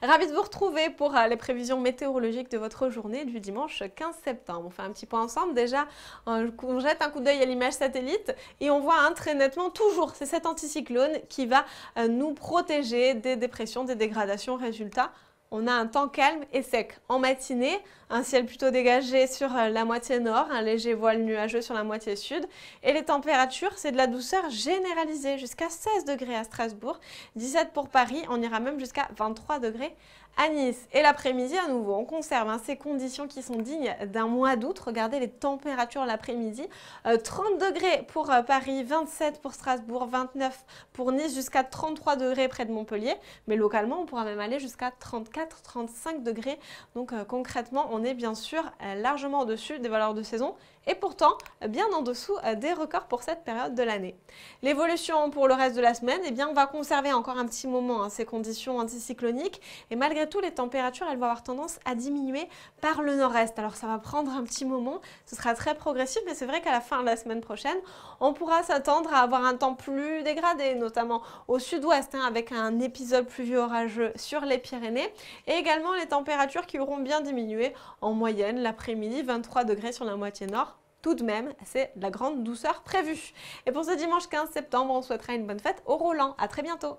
Ravi de vous retrouver pour euh, les prévisions météorologiques de votre journée du dimanche 15 septembre. On fait un petit point ensemble. Déjà, on jette un coup d'œil à l'image satellite et on voit un hein, très nettement toujours, c'est cet anticyclone qui va euh, nous protéger des dépressions, des dégradations. résultats on a un temps calme et sec. En matinée, un ciel plutôt dégagé sur euh, la moitié nord, un léger voile nuageux sur la moitié sud. Et les températures, c'est de la douceur généralisée, jusqu'à 16 degrés à Strasbourg, 17 pour Paris, on ira même jusqu'à 23 degrés à Nice. Et l'après-midi, à nouveau, on conserve hein, ces conditions qui sont dignes d'un mois d'août. Regardez les températures l'après-midi. 30 euh, degrés pour euh, Paris, 27 pour Strasbourg, 29 pour Nice, jusqu'à 33 degrés près de Montpellier. Mais localement, on pourra même aller jusqu'à 34 35 degrés. Donc euh, concrètement, on est bien sûr euh, largement au-dessus des valeurs de saison et pourtant bien en dessous euh, des records pour cette période de l'année. L'évolution pour le reste de la semaine, eh bien, on va conserver encore un petit moment hein, ces conditions anticycloniques et malgré tout les températures elles vont avoir tendance à diminuer par le nord-est. Alors ça va prendre un petit moment, ce sera très progressif mais c'est vrai qu'à la fin de la semaine prochaine on pourra s'attendre à avoir un temps plus dégradé notamment au sud-ouest hein, avec un épisode pluvieux orageux sur les Pyrénées et également les températures qui auront bien diminué en moyenne l'après-midi 23 degrés sur la moitié nord tout de même, c'est la grande douceur prévue. Et pour ce dimanche 15 septembre, on souhaitera une bonne fête au Roland. À très bientôt.